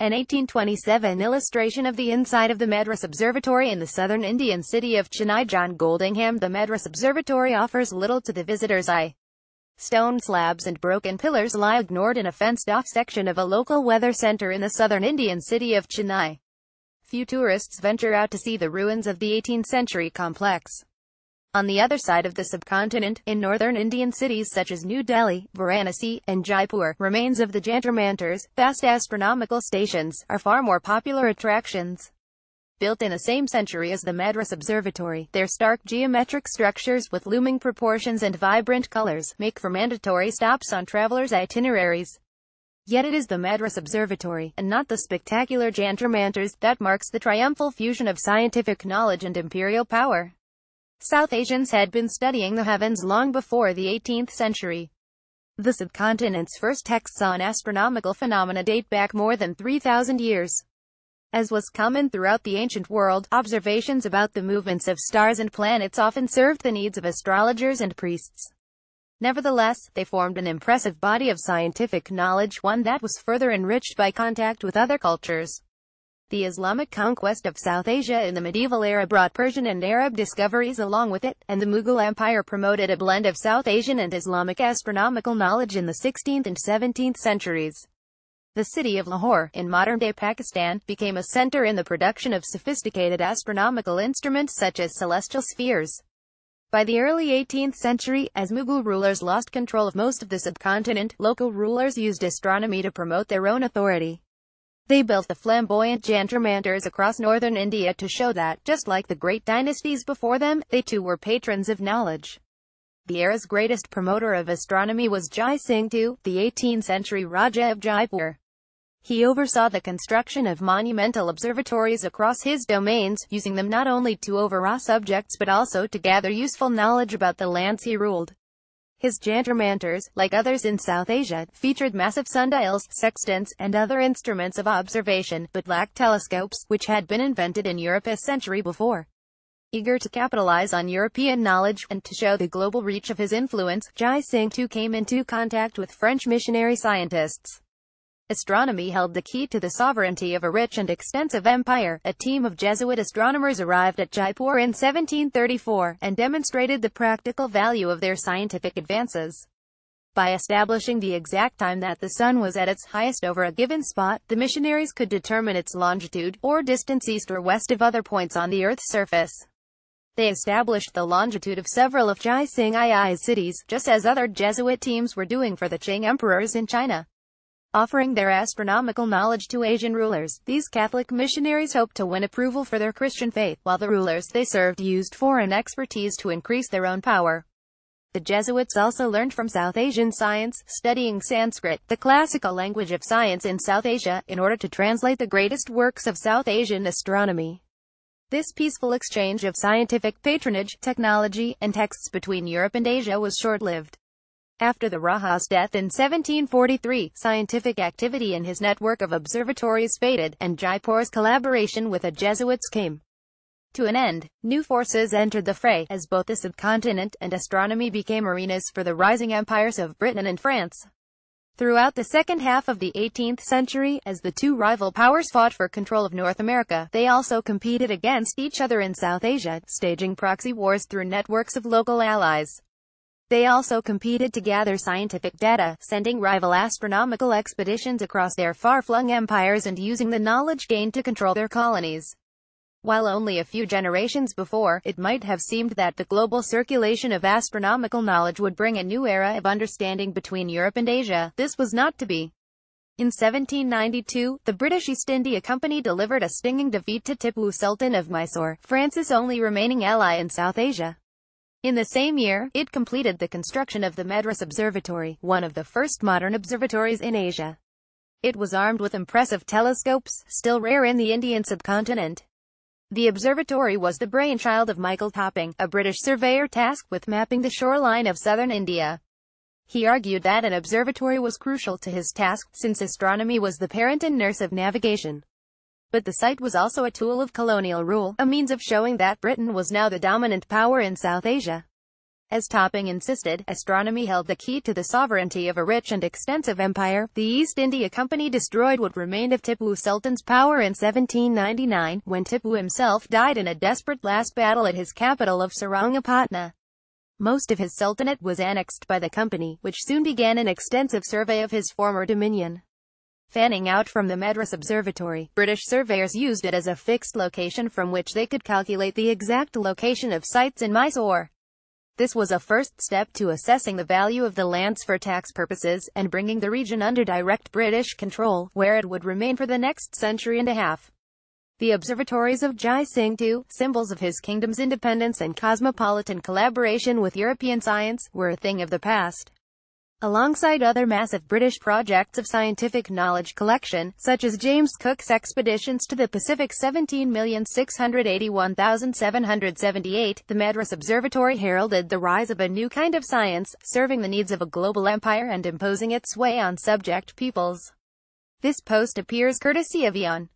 An 1827 illustration of the inside of the Madras Observatory in the southern Indian city of Chennai John Goldingham The Madras Observatory offers little to the visitor's eye. Stone slabs and broken pillars lie ignored in a fenced-off section of a local weather center in the southern Indian city of Chennai. Few tourists venture out to see the ruins of the 18th-century complex. On the other side of the subcontinent, in northern Indian cities such as New Delhi, Varanasi, and Jaipur, remains of the Jantar Mantars, vast astronomical stations, are far more popular attractions. Built in the same century as the Madras Observatory, their stark geometric structures with looming proportions and vibrant colors make for mandatory stops on travelers' itineraries. Yet it is the Madras Observatory, and not the spectacular Jantar Mantars, that marks the triumphal fusion of scientific knowledge and imperial power. South Asians had been studying the heavens long before the 18th century. The subcontinent's first texts on astronomical phenomena date back more than 3,000 years. As was common throughout the ancient world, observations about the movements of stars and planets often served the needs of astrologers and priests. Nevertheless, they formed an impressive body of scientific knowledge, one that was further enriched by contact with other cultures. The Islamic conquest of South Asia in the medieval era brought Persian and Arab discoveries along with it, and the Mughal Empire promoted a blend of South Asian and Islamic astronomical knowledge in the 16th and 17th centuries. The city of Lahore, in modern-day Pakistan, became a center in the production of sophisticated astronomical instruments such as celestial spheres. By the early 18th century, as Mughal rulers lost control of most of the subcontinent, local rulers used astronomy to promote their own authority. They built the flamboyant jantarmantars across northern India to show that, just like the great dynasties before them, they too were patrons of knowledge. The era's greatest promoter of astronomy was Jai Singh II, the 18th-century Raja of Jaipur. He oversaw the construction of monumental observatories across his domains, using them not only to overawe subjects but also to gather useful knowledge about the lands he ruled. His jantermanters, like others in South Asia, featured massive sundials, sextants, and other instruments of observation, but lacked telescopes, which had been invented in Europe a century before. Eager to capitalize on European knowledge, and to show the global reach of his influence, Jai Singh too came into contact with French missionary scientists. Astronomy held the key to the sovereignty of a rich and extensive empire. A team of Jesuit astronomers arrived at Jaipur in 1734 and demonstrated the practical value of their scientific advances. By establishing the exact time that the sun was at its highest over a given spot, the missionaries could determine its longitude, or distance east or west of other points on the Earth's surface. They established the longitude of several of Jai Singh Ii's cities, just as other Jesuit teams were doing for the Qing emperors in China. Offering their astronomical knowledge to Asian rulers, these Catholic missionaries hoped to win approval for their Christian faith, while the rulers they served used foreign expertise to increase their own power. The Jesuits also learned from South Asian science, studying Sanskrit, the classical language of science in South Asia, in order to translate the greatest works of South Asian astronomy. This peaceful exchange of scientific patronage, technology, and texts between Europe and Asia was short-lived. After the Rajas' death in 1743, scientific activity in his network of observatories faded, and Jaipur's collaboration with the Jesuits came to an end. New forces entered the fray, as both the subcontinent and astronomy became arenas for the rising empires of Britain and France. Throughout the second half of the 18th century, as the two rival powers fought for control of North America, they also competed against each other in South Asia, staging proxy wars through networks of local allies. They also competed to gather scientific data, sending rival astronomical expeditions across their far-flung empires and using the knowledge gained to control their colonies. While only a few generations before, it might have seemed that the global circulation of astronomical knowledge would bring a new era of understanding between Europe and Asia, this was not to be. In 1792, the British East India Company delivered a stinging defeat to Tipu Sultan of Mysore, France's only remaining ally in South Asia. In the same year, it completed the construction of the Madras Observatory, one of the first modern observatories in Asia. It was armed with impressive telescopes, still rare in the Indian subcontinent. The observatory was the brainchild of Michael Topping, a British surveyor tasked with mapping the shoreline of southern India. He argued that an observatory was crucial to his task, since astronomy was the parent and nurse of navigation but the site was also a tool of colonial rule, a means of showing that Britain was now the dominant power in South Asia. As Topping insisted, astronomy held the key to the sovereignty of a rich and extensive empire. The East India Company destroyed what remained of Tipu Sultan's power in 1799, when Tipu himself died in a desperate last battle at his capital of Sarangapatna. Most of his sultanate was annexed by the company, which soon began an extensive survey of his former dominion fanning out from the Madras Observatory. British surveyors used it as a fixed location from which they could calculate the exact location of sites in Mysore. This was a first step to assessing the value of the lands for tax purposes, and bringing the region under direct British control, where it would remain for the next century and a half. The observatories of Jai Singh II, symbols of his kingdom's independence and cosmopolitan collaboration with European science, were a thing of the past alongside other massive British projects of scientific knowledge collection, such as James Cook's expeditions to the Pacific 17,681,778, the Madras Observatory heralded the rise of a new kind of science, serving the needs of a global empire and imposing its sway on subject peoples. This post appears courtesy of Eon.